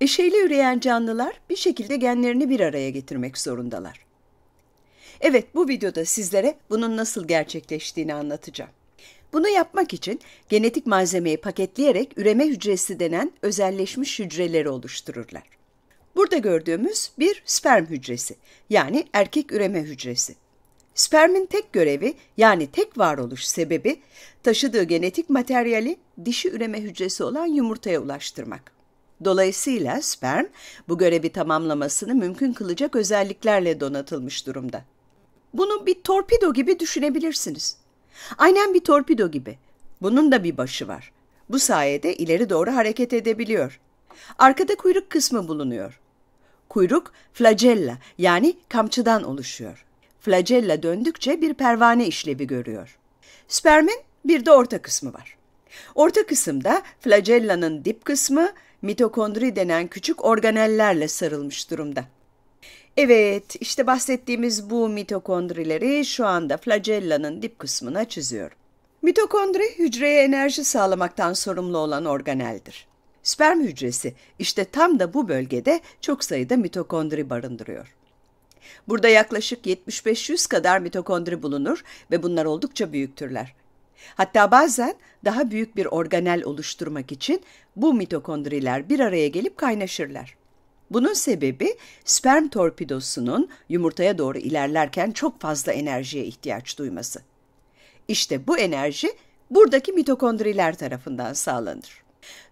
Eşeyle üreyen canlılar bir şekilde genlerini bir araya getirmek zorundalar. Evet bu videoda sizlere bunun nasıl gerçekleştiğini anlatacağım. Bunu yapmak için genetik malzemeyi paketleyerek üreme hücresi denen özelleşmiş hücreleri oluştururlar. Burada gördüğümüz bir sperm hücresi yani erkek üreme hücresi. Spermin tek görevi yani tek varoluş sebebi taşıdığı genetik materyali dişi üreme hücresi olan yumurtaya ulaştırmak. Dolayısıyla sperm bu görevi tamamlamasını mümkün kılacak özelliklerle donatılmış durumda. Bunu bir torpido gibi düşünebilirsiniz. Aynen bir torpido gibi. Bunun da bir başı var. Bu sayede ileri doğru hareket edebiliyor. Arkada kuyruk kısmı bulunuyor. Kuyruk flagella yani kamçıdan oluşuyor. Flagella döndükçe bir pervane işlevi görüyor. Spermin bir de orta kısmı var. Orta kısımda flagellanın dip kısmı mitokondri denen küçük organellerle sarılmış durumda. Evet, işte bahsettiğimiz bu mitokondrileri şu anda flagellanın dip kısmına çiziyorum. Mitokondri hücreye enerji sağlamaktan sorumlu olan organeldir. Sperm hücresi işte tam da bu bölgede çok sayıda mitokondri barındırıyor. Burada yaklaşık 7500 kadar mitokondri bulunur ve bunlar oldukça büyüktürler. Hatta bazen daha büyük bir organel oluşturmak için bu mitokondriler bir araya gelip kaynaşırlar. Bunun sebebi sperm torpidosunun yumurtaya doğru ilerlerken çok fazla enerjiye ihtiyaç duyması. İşte bu enerji buradaki mitokondriler tarafından sağlanır.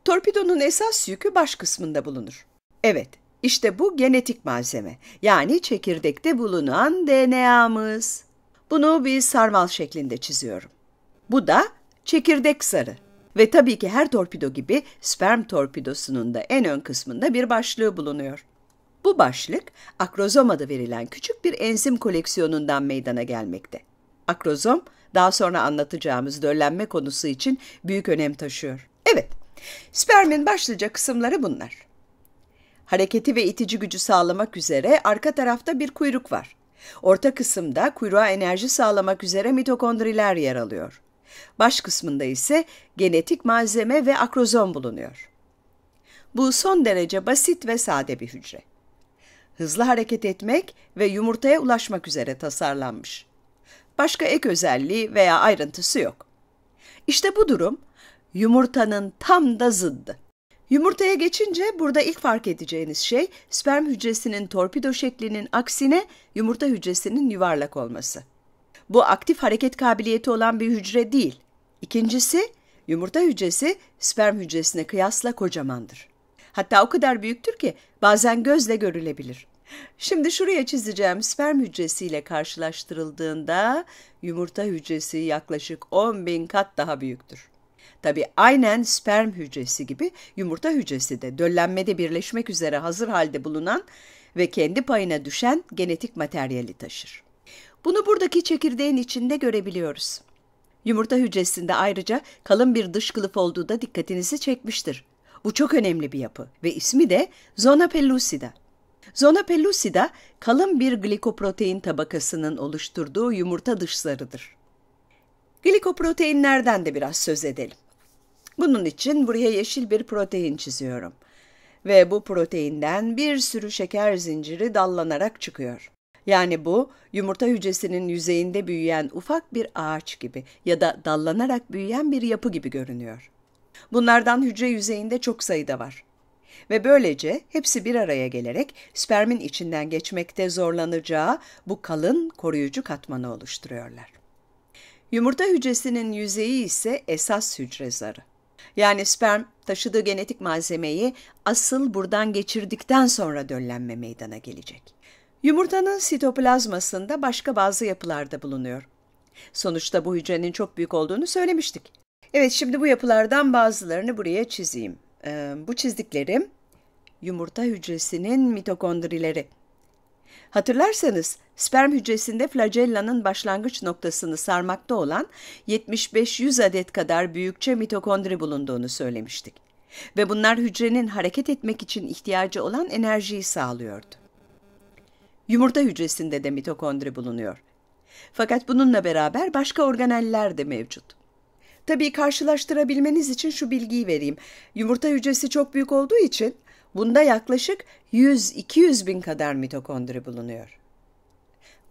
Torpidonun esas yükü baş kısmında bulunur. Evet, işte bu genetik malzeme, yani çekirdekte bulunan DNA'mız. Bunu bir sarmal şeklinde çiziyorum. Bu da çekirdek sarı. Ve tabii ki her torpido gibi sperm torpidosunun da en ön kısmında bir başlığı bulunuyor. Bu başlık akrozom adı verilen küçük bir enzim koleksiyonundan meydana gelmekte. Akrozom daha sonra anlatacağımız döllenme konusu için büyük önem taşıyor. Evet, spermin başlıca kısımları bunlar. Hareketi ve itici gücü sağlamak üzere arka tarafta bir kuyruk var. Orta kısımda kuyruğa enerji sağlamak üzere mitokondriler yer alıyor. Baş kısmında ise genetik malzeme ve akrozom bulunuyor. Bu son derece basit ve sade bir hücre. Hızlı hareket etmek ve yumurtaya ulaşmak üzere tasarlanmış. Başka ek özelliği veya ayrıntısı yok. İşte bu durum yumurtanın tam da zıddı. Yumurtaya geçince burada ilk fark edeceğiniz şey sperm hücresinin torpido şeklinin aksine yumurta hücresinin yuvarlak olması. Bu aktif hareket kabiliyeti olan bir hücre değil. İkincisi, yumurta hücresi sperm hücresine kıyasla kocamandır. Hatta o kadar büyüktür ki bazen gözle görülebilir. Şimdi şuraya çizeceğim sperm hücresiyle karşılaştırıldığında yumurta hücresi yaklaşık 10 bin kat daha büyüktür. Tabi aynen sperm hücresi gibi yumurta hücresi de döllenmede birleşmek üzere hazır halde bulunan ve kendi payına düşen genetik materyali taşır. Bunu buradaki çekirdeğin içinde görebiliyoruz. Yumurta hücresinde ayrıca kalın bir dış kılıf olduğu da dikkatinizi çekmiştir. Bu çok önemli bir yapı ve ismi de zona pellucida. Zona pellucida kalın bir glikoprotein tabakasının oluşturduğu yumurta dışlarıdır. Glikoproteinlerden de biraz söz edelim. Bunun için buraya yeşil bir protein çiziyorum. Ve bu proteinden bir sürü şeker zinciri dallanarak çıkıyor. Yani bu yumurta hücresinin yüzeyinde büyüyen ufak bir ağaç gibi ya da dallanarak büyüyen bir yapı gibi görünüyor. Bunlardan hücre yüzeyinde çok sayıda var. Ve böylece hepsi bir araya gelerek spermin içinden geçmekte zorlanacağı bu kalın koruyucu katmanı oluşturuyorlar. Yumurta hücresinin yüzeyi ise esas hücre zarı. Yani sperm taşıdığı genetik malzemeyi asıl buradan geçirdikten sonra döllenme meydana gelecek. Yumurtanın sitoplazmasında başka bazı yapılar da bulunuyor. Sonuçta bu hücrenin çok büyük olduğunu söylemiştik. Evet şimdi bu yapılardan bazılarını buraya çizeyim. Ee, bu çizdiklerim yumurta hücresinin mitokondrileri. Hatırlarsanız sperm hücresinde flagellanın başlangıç noktasını sarmakta olan 75-100 adet kadar büyükçe mitokondri bulunduğunu söylemiştik. Ve bunlar hücrenin hareket etmek için ihtiyacı olan enerjiyi sağlıyordu. Yumurta hücresinde de mitokondri bulunuyor. Fakat bununla beraber başka organeller de mevcut. Tabii karşılaştırabilmeniz için şu bilgiyi vereyim. Yumurta hücresi çok büyük olduğu için bunda yaklaşık 100-200 bin kadar mitokondri bulunuyor.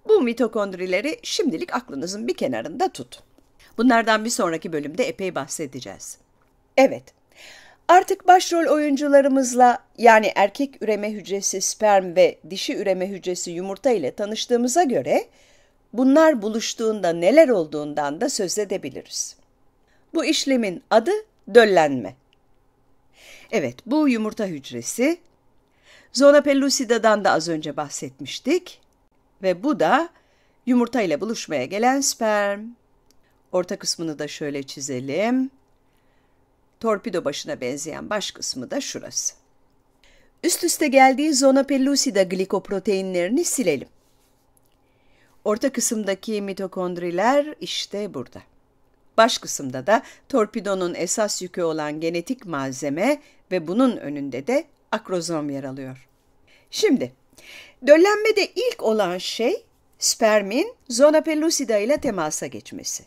Bu mitokondrileri şimdilik aklınızın bir kenarında tutun. Bunlardan bir sonraki bölümde epey bahsedeceğiz. Evet, Artık başrol oyuncularımızla yani erkek üreme hücresi sperm ve dişi üreme hücresi yumurta ile tanıştığımıza göre bunlar buluştuğunda neler olduğundan da söz edebiliriz. Bu işlemin adı döllenme. Evet, bu yumurta hücresi Zona pellucida'dan da az önce bahsetmiştik ve bu da yumurta ile buluşmaya gelen sperm. Orta kısmını da şöyle çizelim. Torpido başına benzeyen baş kısmı da şurası. Üst üste geldiği zona pellucida glikoproteinlerini silelim. Orta kısımdaki mitokondriler işte burada. Baş kısımda da torpidonun esas yükü olan genetik malzeme ve bunun önünde de akrozom yer alıyor. Şimdi, döllenmede ilk olan şey spermin zona pellucida ile temasa geçmesi.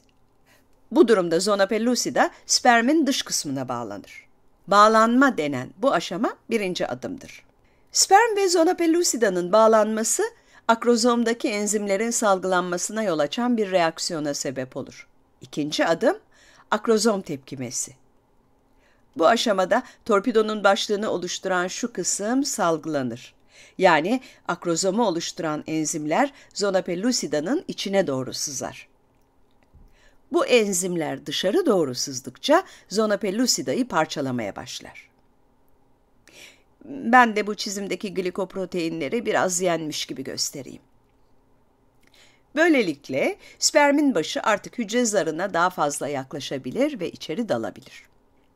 Bu durumda zona pellucida spermin dış kısmına bağlanır. Bağlanma denen bu aşama birinci adımdır. Sperm ve zona pellucida'nın bağlanması akrozomdaki enzimlerin salgılanmasına yol açan bir reaksiyona sebep olur. İkinci adım akrozom tepkimesi. Bu aşamada torpidonun başlığını oluşturan şu kısım salgılanır. Yani akrozomu oluşturan enzimler zona pellucida'nın içine doğru sızar. Bu enzimler dışarı doğru sızdıkça zona pellucida'yı parçalamaya başlar. Ben de bu çizimdeki glikoproteinleri biraz yenmiş gibi göstereyim. Böylelikle spermin başı artık hücre zarına daha fazla yaklaşabilir ve içeri dalabilir.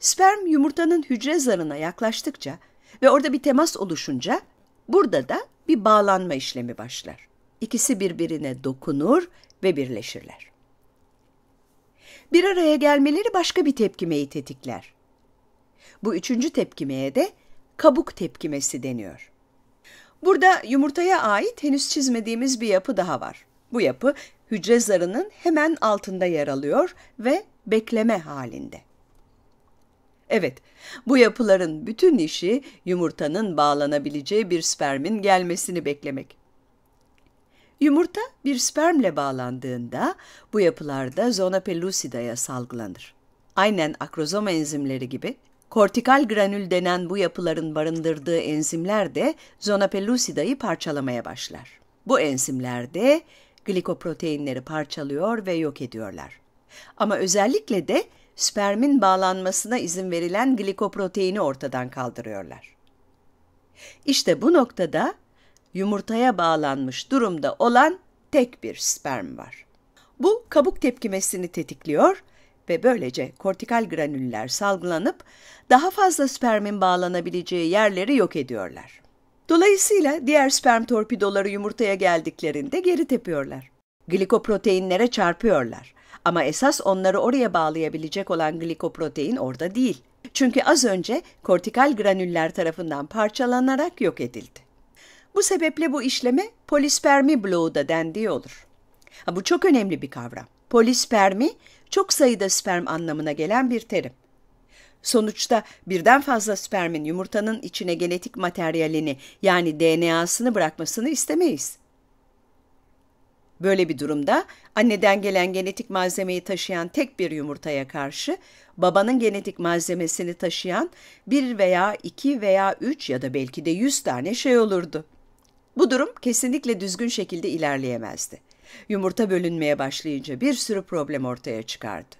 Sperm yumurtanın hücre zarına yaklaştıkça ve orada bir temas oluşunca burada da bir bağlanma işlemi başlar. İkisi birbirine dokunur ve birleşirler bir araya gelmeleri başka bir tepkimeyi tetikler. Bu üçüncü tepkimeye de kabuk tepkimesi deniyor. Burada yumurtaya ait henüz çizmediğimiz bir yapı daha var. Bu yapı hücre zarının hemen altında yer alıyor ve bekleme halinde. Evet, bu yapıların bütün işi yumurtanın bağlanabileceği bir spermin gelmesini beklemek. Yumurta bir spermle bağlandığında bu yapılarda zona pellucida'ya salgılanır. Aynen akrozoma enzimleri gibi kortikal granül denen bu yapıların barındırdığı enzimler de zona pellucida'yı parçalamaya başlar. Bu enzimler de glikoproteinleri parçalıyor ve yok ediyorlar. Ama özellikle de spermin bağlanmasına izin verilen glikoproteini ortadan kaldırıyorlar. İşte bu noktada yumurtaya bağlanmış durumda olan tek bir sperm var. Bu kabuk tepkimesini tetikliyor ve böylece kortikal granüller salgılanıp daha fazla spermin bağlanabileceği yerleri yok ediyorlar. Dolayısıyla diğer sperm torpidoları yumurtaya geldiklerinde geri tepiyorlar. Glikoproteinlere çarpıyorlar. Ama esas onları oraya bağlayabilecek olan glikoprotein orada değil. Çünkü az önce kortikal granüller tarafından parçalanarak yok edildi. Bu sebeple bu işleme polispermi bloğu da dendiği olur. Ha, bu çok önemli bir kavram. Polispermi çok sayıda sperm anlamına gelen bir terim. Sonuçta birden fazla spermin yumurtanın içine genetik materyalini yani DNA'sını bırakmasını istemeyiz. Böyle bir durumda anneden gelen genetik malzemeyi taşıyan tek bir yumurtaya karşı babanın genetik malzemesini taşıyan bir veya iki veya üç ya da belki de yüz tane şey olurdu. Bu durum kesinlikle düzgün şekilde ilerleyemezdi. Yumurta bölünmeye başlayınca bir sürü problem ortaya çıkardı.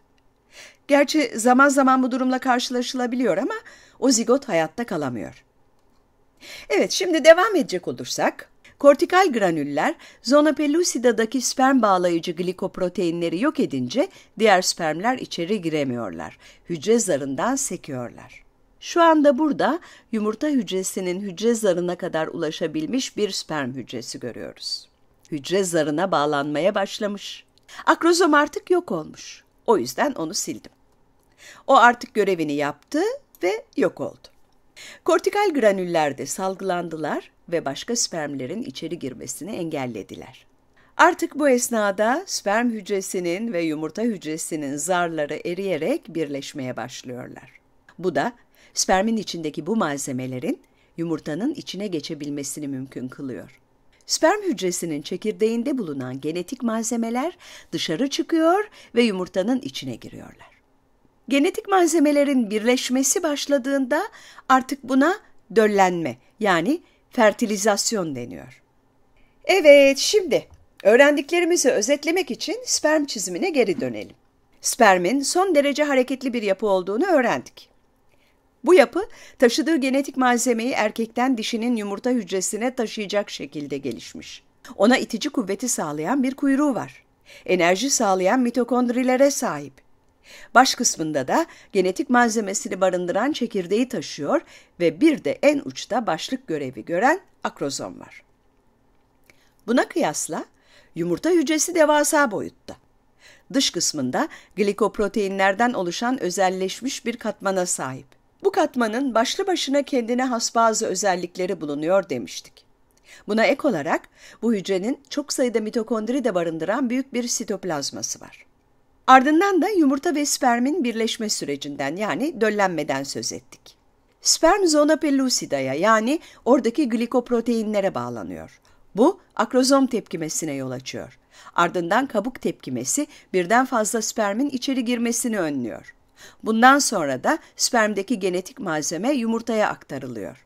Gerçi zaman zaman bu durumla karşılaşılabiliyor ama o zigot hayatta kalamıyor. Evet şimdi devam edecek olursak Kortikal granüller zona pellucida'daki sperm bağlayıcı glikoproteinleri yok edince diğer spermler içeri giremiyorlar. Hücre zarından sekiyorlar. Şu anda burada yumurta hücresinin hücre zarına kadar ulaşabilmiş bir sperm hücresi görüyoruz. Hücre zarına bağlanmaya başlamış. Akrozom artık yok olmuş. O yüzden onu sildim. O artık görevini yaptı ve yok oldu. Kortikal granüller de salgılandılar ve başka spermlerin içeri girmesini engellediler. Artık bu esnada sperm hücresinin ve yumurta hücresinin zarları eriyerek birleşmeye başlıyorlar. Bu da Spermin içindeki bu malzemelerin yumurtanın içine geçebilmesini mümkün kılıyor. Sperm hücresinin çekirdeğinde bulunan genetik malzemeler dışarı çıkıyor ve yumurtanın içine giriyorlar. Genetik malzemelerin birleşmesi başladığında artık buna döllenme yani fertilizasyon deniyor. Evet şimdi öğrendiklerimizi özetlemek için sperm çizimine geri dönelim. Spermin son derece hareketli bir yapı olduğunu öğrendik. Bu yapı taşıdığı genetik malzemeyi erkekten dişinin yumurta hücresine taşıyacak şekilde gelişmiş. Ona itici kuvveti sağlayan bir kuyruğu var. Enerji sağlayan mitokondrilere sahip. Baş kısmında da genetik malzemesini barındıran çekirdeği taşıyor ve bir de en uçta başlık görevi gören akrozom var. Buna kıyasla yumurta hücresi devasa boyutta. Dış kısmında glikoproteinlerden oluşan özelleşmiş bir katmana sahip. Bu katmanın başlı başına kendine has bazı özellikleri bulunuyor demiştik. Buna ek olarak bu hücrenin çok sayıda mitokondri de barındıran büyük bir sitoplazması var. Ardından da yumurta ve spermin birleşme sürecinden yani döllenmeden söz ettik. Sperm zona pellucida'ya yani oradaki glikoproteinlere bağlanıyor. Bu akrozom tepkimesine yol açıyor. Ardından kabuk tepkimesi birden fazla spermin içeri girmesini önlüyor. Bundan sonra da spermdeki genetik malzeme yumurtaya aktarılıyor.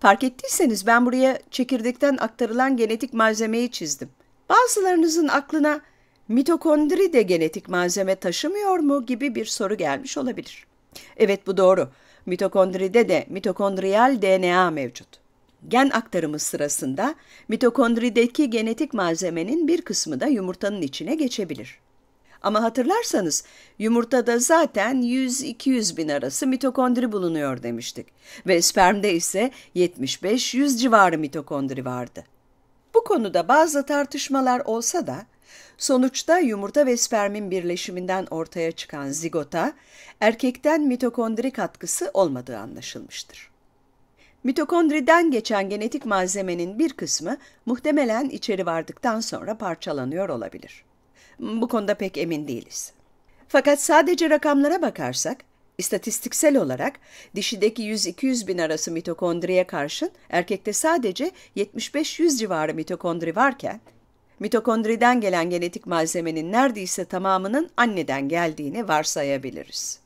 Fark ettiyseniz ben buraya çekirdekten aktarılan genetik malzemeyi çizdim. Bazılarınızın aklına mitokondri de genetik malzeme taşımıyor mu gibi bir soru gelmiş olabilir. Evet bu doğru. Mitokondride de mitokondriyal DNA mevcut. Gen aktarımı sırasında mitokondrideki genetik malzemenin bir kısmı da yumurtanın içine geçebilir. Ama hatırlarsanız yumurtada zaten 100-200 bin arası mitokondri bulunuyor demiştik ve spermde ise 75-100 civarı mitokondri vardı. Bu konuda bazı tartışmalar olsa da sonuçta yumurta ve spermin birleşiminden ortaya çıkan zigota erkekten mitokondri katkısı olmadığı anlaşılmıştır. Mitokondriden geçen genetik malzemenin bir kısmı muhtemelen içeri vardıktan sonra parçalanıyor olabilir. Bu konuda pek emin değiliz. Fakat sadece rakamlara bakarsak, istatistiksel olarak dişideki 100-200 bin arası mitokondriye karşın erkekte sadece 75-100 civarı mitokondri varken, mitokondriden gelen genetik malzemenin neredeyse tamamının anneden geldiğini varsayabiliriz.